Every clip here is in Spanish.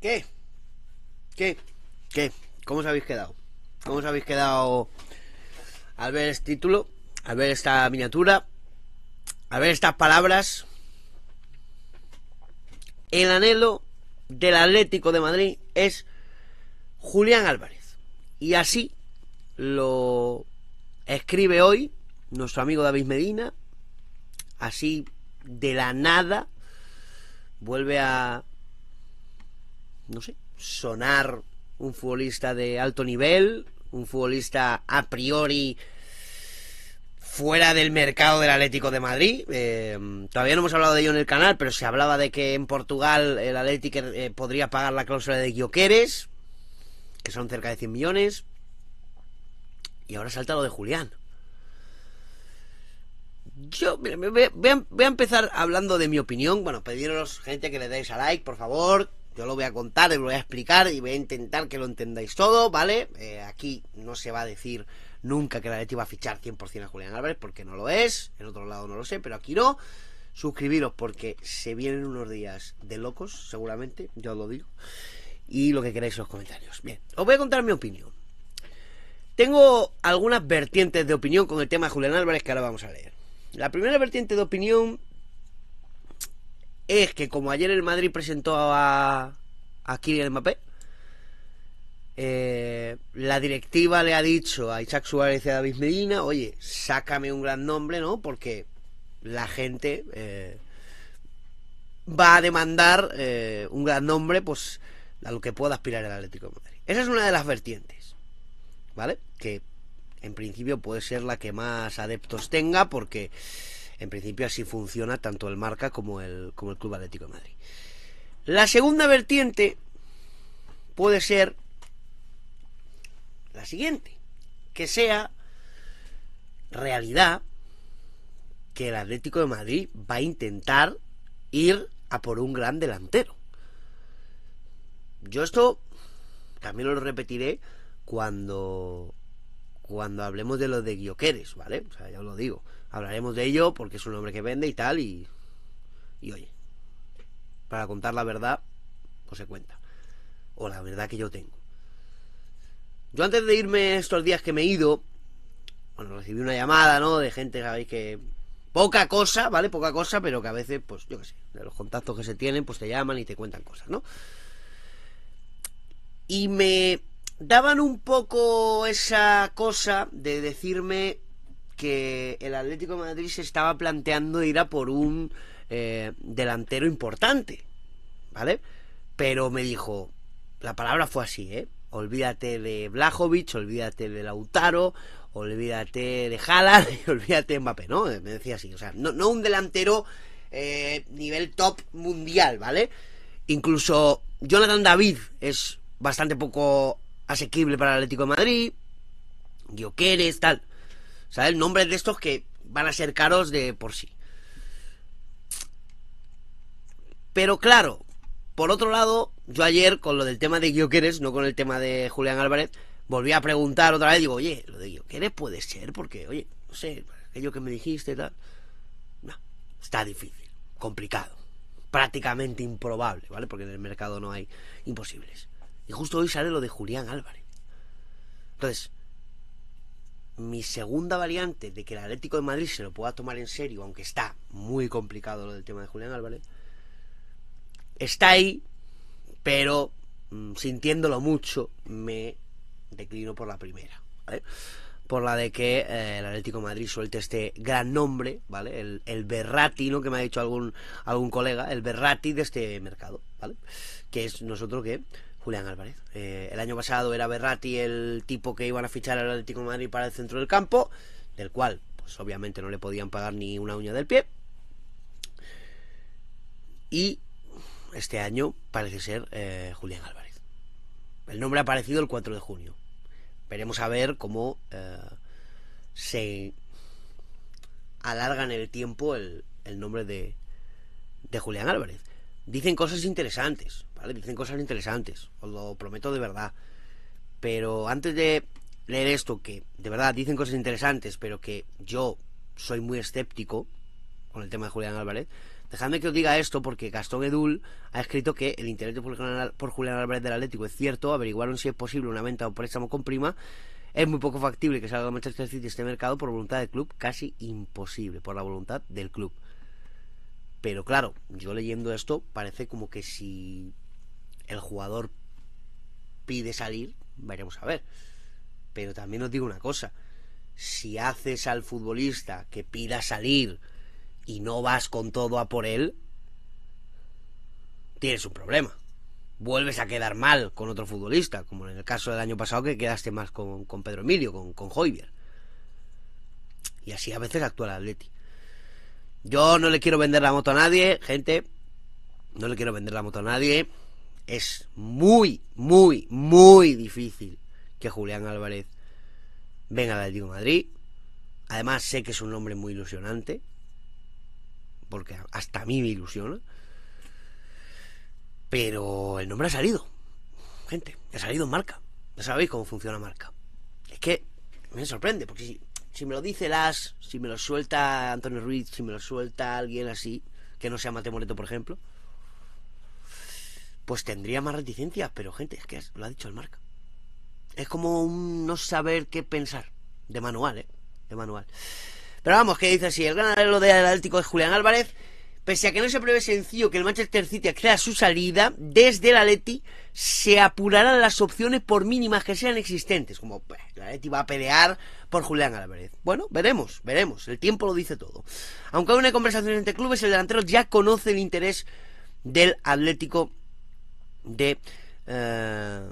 ¿Qué? ¿Qué? ¿Qué? ¿Cómo os habéis quedado? ¿Cómo os habéis quedado al ver este título? Al ver esta miniatura? Al ver estas palabras? El anhelo del Atlético de Madrid es Julián Álvarez. Y así lo escribe hoy nuestro amigo David Medina. Así de la nada vuelve a no sé, sonar un futbolista de alto nivel, un futbolista a priori fuera del mercado del Atlético de Madrid. Eh, todavía no hemos hablado de ello en el canal, pero se hablaba de que en Portugal el Atlético eh, podría pagar la cláusula de Gioqueres... que son cerca de 100 millones. Y ahora salta lo de Julián. Yo voy, a, voy, a, empezar hablando de mi opinión. Bueno, pediros gente que le deis a like, por favor. Yo lo voy a contar, lo voy a explicar y voy a intentar que lo entendáis todo, ¿vale? Eh, aquí no se va a decir nunca que la Leti va a fichar 100% a Julián Álvarez porque no lo es, en otro lado no lo sé, pero aquí no. Suscribiros porque se vienen unos días de locos, seguramente, yo os lo digo. Y lo que queráis en los comentarios. Bien, os voy a contar mi opinión. Tengo algunas vertientes de opinión con el tema de Julián Álvarez que ahora vamos a leer. La primera vertiente de opinión es que como ayer el Madrid presentó a, a Kylian Mbappé, eh, la directiva le ha dicho a Isaac Suárez y a David Medina, oye, sácame un gran nombre, ¿no? Porque la gente eh, va a demandar eh, un gran nombre, pues, a lo que pueda aspirar el Atlético de Madrid. Esa es una de las vertientes, ¿vale? Que en principio puede ser la que más adeptos tenga, porque en principio así funciona tanto el Marca como el, como el Club Atlético de Madrid. La segunda vertiente puede ser la siguiente, que sea realidad que el Atlético de Madrid va a intentar ir a por un gran delantero. Yo esto también lo repetiré cuando cuando hablemos de lo de Guioqueres, ¿vale? O sea, ya os lo digo. Hablaremos de ello porque es un hombre que vende y tal, y. Y oye, para contar la verdad, pues se cuenta. O la verdad que yo tengo. Yo antes de irme estos días que me he ido, bueno, recibí una llamada, ¿no? De gente, sabéis que. Poca cosa, ¿vale? Poca cosa, pero que a veces, pues, yo qué sé, de los contactos que se tienen, pues te llaman y te cuentan cosas, ¿no? Y me daban un poco esa cosa de decirme que el Atlético de Madrid se estaba planteando ir a por un eh, delantero importante, ¿vale? Pero me dijo, la palabra fue así, ¿eh? Olvídate de Blajovic, olvídate de Lautaro, olvídate de Haaland olvídate de Mbappé, ¿no? Me decía así, o sea, no, un delantero eh, nivel top mundial, ¿vale? Incluso Jonathan David es bastante poco asequible para el Atlético de Madrid, Guioqueres, tal. O sea, el nombre de estos que van a ser caros de por sí. Pero claro, por otro lado, yo ayer con lo del tema de Guioqueres, no con el tema de Julián Álvarez, volví a preguntar otra vez, digo, oye, lo de Guioqueres puede ser, porque, oye, no sé, aquello que me dijiste tal. No, está difícil, complicado, prácticamente improbable, ¿vale? Porque en el mercado no hay imposibles. Y justo hoy sale lo de Julián Álvarez. Entonces, mi segunda variante de que el Atlético de Madrid se lo pueda tomar en serio, aunque está muy complicado lo del tema de Julián Álvarez, está ahí, pero mm, sintiéndolo mucho, me declino por la primera, Por la de que eh, el Atlético de Madrid suelte este gran nombre, ¿vale? El, el Berrati, ¿no? Que me ha dicho algún, algún colega, el Berrati de este mercado, ¿vale? Que es nosotros que Julián Álvarez. Eh, el año pasado era Berrati el tipo que iban a fichar al Atlético Madrid para el centro del campo, del cual, pues obviamente no le podían pagar ni una uña del pie. Y este año parece ser eh, Julián Álvarez. El nombre ha aparecido el 4 de junio. Veremos a ver cómo eh, se alargan el tiempo el, nombre de, de Julián Álvarez. Dicen cosas interesantes Dicen cosas interesantes, os lo prometo de verdad. Pero antes de leer esto, que de verdad dicen cosas interesantes, pero que yo soy muy escéptico con el tema de Julián Álvarez, dejadme que os diga esto porque Gastón Edul ha escrito que el interés por Julián Álvarez del Atlético es cierto, averiguaron si es posible una venta o préstamo con prima. Es muy poco factible que salga Manchester City de este mercado por voluntad del club, casi imposible, por la voluntad del club. Pero claro, yo leyendo esto parece como que si el jugador pide salir, veremos a ver. Pero también os digo una cosa, si haces al futbolista que pida salir y no vas con todo a por él, tienes un problema. Vuelves a quedar mal con otro futbolista, como en el caso del año pasado que quedaste más con, Pedro Emilio, con, con Y así a veces actúa el Atleti. Yo no le quiero vender la moto a nadie, gente. No le quiero vender la moto a nadie es muy, muy, muy difícil que Julián Álvarez venga al Atlético de Madrid. Además, sé que es un nombre muy ilusionante, porque hasta a mí me ilusiona. Pero el nombre ha salido, gente, ha salido en marca. Ya sabéis cómo funciona marca. Es que me sorprende, porque si, me lo dice Las, si me lo suelta Antonio Ruiz, si me lo suelta alguien así, que no sea Mate Moreto, por ejemplo, pues tendría más reticencia, pero gente, es que lo ha dicho el marca. Es como un no saber qué pensar. De manual, ¿eh? De manual. Pero vamos, que dice así, el gran de del Atlético es Julián Álvarez. Pese a que no se prevé sencillo que el Manchester City acceda a su salida, desde el Atleti se apurarán las opciones por mínimas que sean existentes. Como la pues, el Atleti va a pelear por Julián Álvarez. Bueno, veremos, veremos. El tiempo lo dice todo. Aunque hay una conversación entre clubes, el delantero ya conoce el interés del Atlético de eh,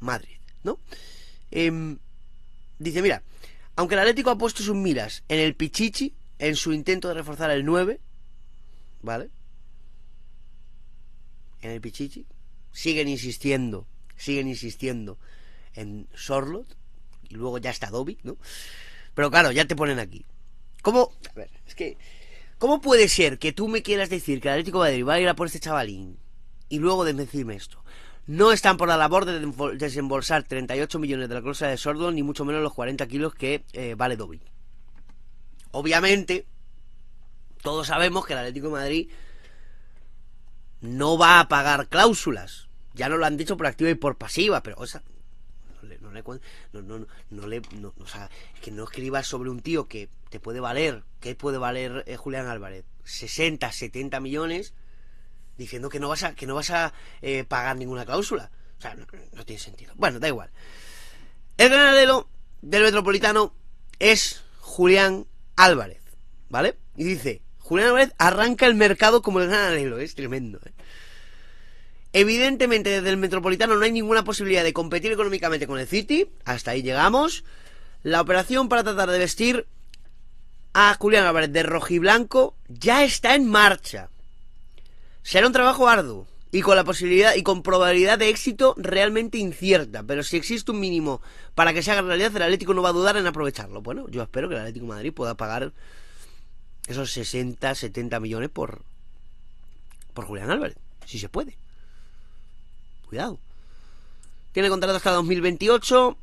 Madrid, ¿no? Em, dice, mira, aunque el Atlético ha puesto sus miras en el Pichichi, en su intento de reforzar el 9, ¿vale? En el Pichichi, siguen insistiendo, siguen insistiendo en Sorlot, y luego ya está Dobby, ¿no? Pero claro, ya te ponen aquí. ¿Cómo? A ver, es que... ¿Cómo puede ser que tú me quieras decir que el Atlético Madrid va a ir a por este chavalín y luego de decirme esto. No están por la labor de desembolsar 38 millones de la cláusula de sordo, ni mucho menos los 40 kilos que eh, vale Dobby. Obviamente, todos sabemos que el Atlético de Madrid no va a pagar cláusulas. Ya nos lo han dicho por activa y por pasiva, pero, o sea, no le, no no, le, o sea, que no escribas sobre un tío que te puede valer, que puede valer eh, Julián Álvarez, 60, 70 millones diciendo que no vas a, que no vas a eh, pagar ninguna cláusula. O sea, no, tiene sentido. Bueno, da igual. El granadero del Metropolitano es Julián Álvarez, ¿vale? Y dice, Julián Álvarez arranca el mercado como el granadero, es tremendo. ¿eh? Evidentemente desde el Metropolitano no hay ninguna posibilidad de competir económicamente con el City, hasta ahí llegamos. La operación para tratar de vestir a Julián Álvarez de rojiblanco ya está en marcha. Será un trabajo arduo y con la posibilidad y con probabilidad de éxito realmente incierta, pero si existe un mínimo para que se haga realidad, el Atlético no va a dudar en aprovecharlo. Bueno, yo espero que el Atlético Madrid pueda pagar esos 60, 70 millones por por Julián Álvarez, si se puede. Cuidado. Tiene contrato hasta 2028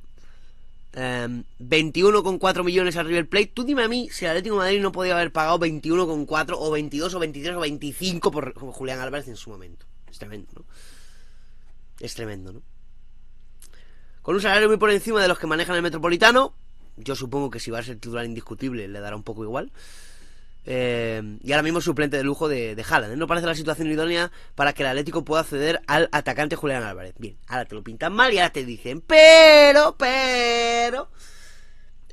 21,4 em, millones al River Plate. Tú dime a mí si el Atlético de Madrid no podía haber pagado 21,4 o 22 o 23 o 25 por Julián Álvarez en su momento. Es tremendo, ¿no? Es tremendo, ¿no? Con un salario muy por encima de los que manejan el Metropolitano, yo supongo que si va a ser titular indiscutible le dará un poco igual. Eh, y ahora mismo suplente de lujo de, de ¿eh? No parece la situación idónea para que el Atlético pueda acceder al atacante Julián Álvarez. Bien, ahora te lo pintan mal y ahora te dicen, pero, pero...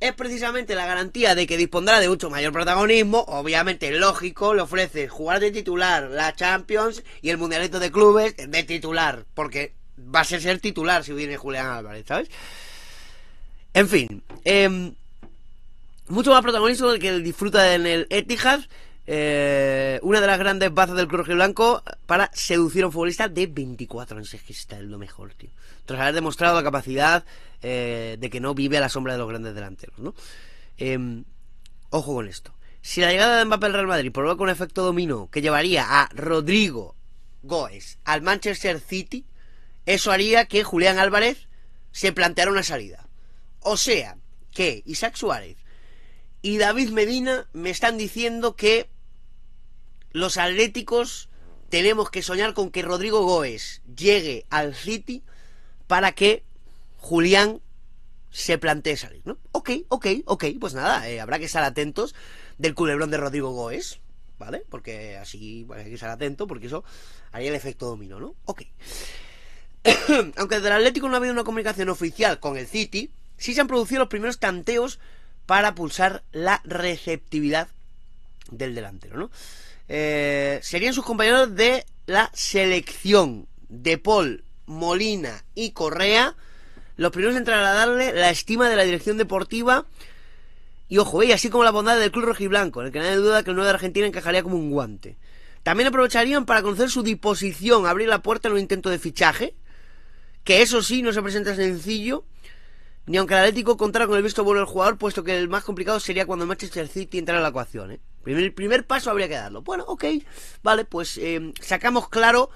Es precisamente la garantía de que dispondrá de mucho mayor protagonismo, obviamente lógico, le ofrece jugar de titular la Champions y el Mundialito de Clubes de titular, porque va a ser, ser titular si viene Julián Álvarez, ¿sabes? En fin, eh, mucho más protagonismo del que disfruta en el Etihad. Eh, una de las grandes bazas del Cruz Blanco para seducir a un futbolista de 24 años. Es que está lo mejor, tío. Tras haber demostrado la capacidad eh, de que no vive a la sombra de los grandes delanteros, ¿no? Em, ojo con esto. Si la llegada de Mbappé al Real Madrid provoca un efecto dominó que llevaría a Rodrigo Goes al Manchester City, eso haría que Julián Álvarez se planteara una salida. O sea, que Isaac Suárez y David Medina me están diciendo que los atléticos tenemos que soñar con que Rodrigo Goes llegue al City para que Julián se plantee salir, ¿no? Ok, ok, ok, pues nada, eh, habrá que estar atentos del culebrón de Rodrigo Goes, ¿vale? Porque así, pues, hay que estar atento porque eso haría el efecto dominó, ¿no? Ok. Aunque desde el Atlético no ha habido una comunicación oficial con el City, sí se han producido los primeros tanteos para pulsar la receptividad del delantero, eh, serían sus compañeros de la selección de Paul, Molina y Correa los primeros en darle la estima de la dirección deportiva y ojo, ¿eh? así como la bondad del club rojiblanco, en el que nadie duda que el 9 de Argentina encajaría como un guante. También aprovecharían para conocer su disposición, abrir la puerta en un intento de fichaje, que eso sí no se presenta sencillo, ni aunque el Atlético contara con el visto bueno del jugador, puesto que el más complicado sería cuando el Manchester City entrara en la ecuación. ¿eh? el primer paso habría que darlo. Bueno, ok, vale, pues eh, sacamos claro,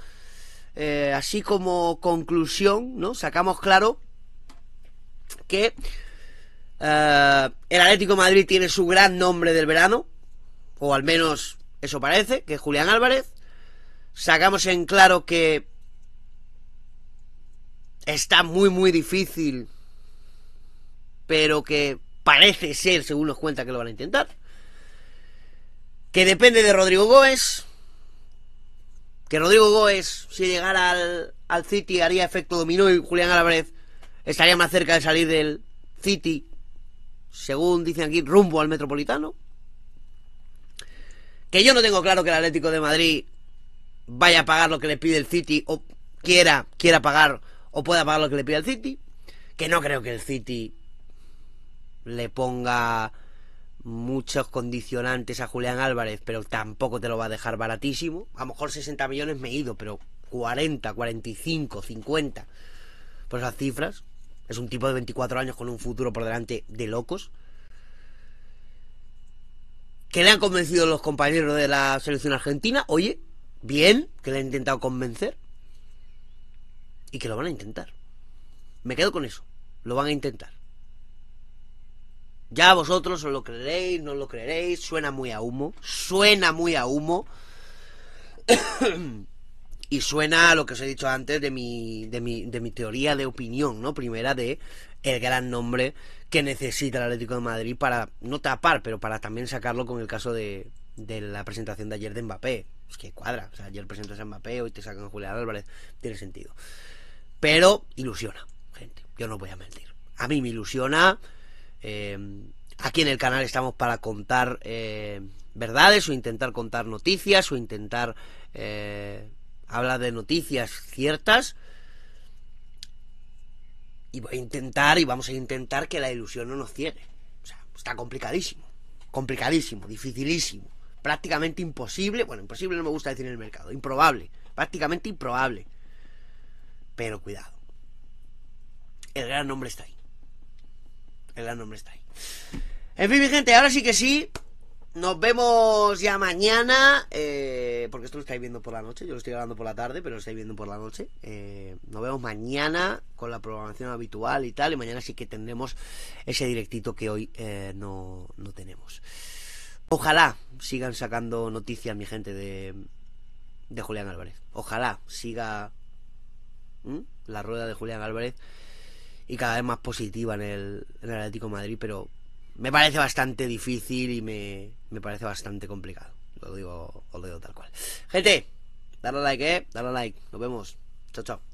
eh, así como conclusión, ¿no? Sacamos claro que el Atlético Madrid tiene su gran nombre del verano, o al menos eso parece, que es Julián Álvarez. Sacamos en claro que está muy, muy difícil pero que parece ser, según nos cuenta, que lo van a intentar. Que depende de Rodrigo Gómez. Que Rodrigo Gómez, si llegara al, al City, haría efecto dominó y Julián Álvarez estaría más cerca de salir del City, según dicen aquí, rumbo al Metropolitano. Que yo no tengo claro que el Atlético de Madrid vaya a pagar lo que le pide el City o quiera, quiera pagar o pueda pagar lo que le pide el City. Que no creo que el City le ponga muchos condicionantes a Julián Álvarez, pero tampoco te lo va a dejar baratísimo. A lo mejor 60 millones me he ido, pero 40, 45, 50. Por esas cifras. Es un tipo de 24 años con un futuro por delante de locos. Que le han convencido los compañeros de la selección argentina. Oye, bien, que le han intentado convencer. Y que lo van a intentar. Me quedo con eso. Lo van a intentar. Ya vosotros os lo creeréis, no lo creeréis, suena muy a humo, suena muy a humo. y suena a lo que os he dicho antes de mi, de mi, de mi teoría de opinión, ¿no? Primera de el gran nombre que necesita el Atlético de Madrid para no tapar, pero para también sacarlo con el caso de, de la presentación de ayer de Mbappé. Es que cuadra. O sea, ayer presentas a Mbappé, hoy te sacan Julián Álvarez. Tiene sentido. Pero ilusiona, gente. Yo no voy a mentir. A mí me ilusiona. Eh, aquí en el canal estamos para contar eh, verdades o intentar contar noticias o intentar eh, hablar de noticias ciertas. Y voy a intentar y vamos a intentar que la ilusión no nos cierre. O sea, está complicadísimo. Complicadísimo, dificilísimo. Prácticamente imposible. Bueno, imposible no me gusta decir en el mercado. Improbable. Prácticamente improbable. Pero cuidado. El gran nombre está ahí. El gran nombre está ahí. En fin, mi gente, ahora sí que sí. Nos vemos ya mañana, eh, porque esto lo estáis viendo por la noche, yo lo estoy grabando por la tarde, pero lo estáis viendo por la noche. Eh, nos vemos mañana con la programación habitual y tal, y mañana sí que tendremos ese directito que hoy eh, no, no, tenemos. Ojalá sigan sacando noticias, mi gente, de, Julián Álvarez. Ojalá siga la rueda de Julián Álvarez y cada vez más positiva en el, Atlético Madrid, pero me parece bastante difícil y me, parece bastante complicado. Lo digo, os lo digo tal cual. Gente, dale like, eh, dale like. Nos vemos. Chao, chao.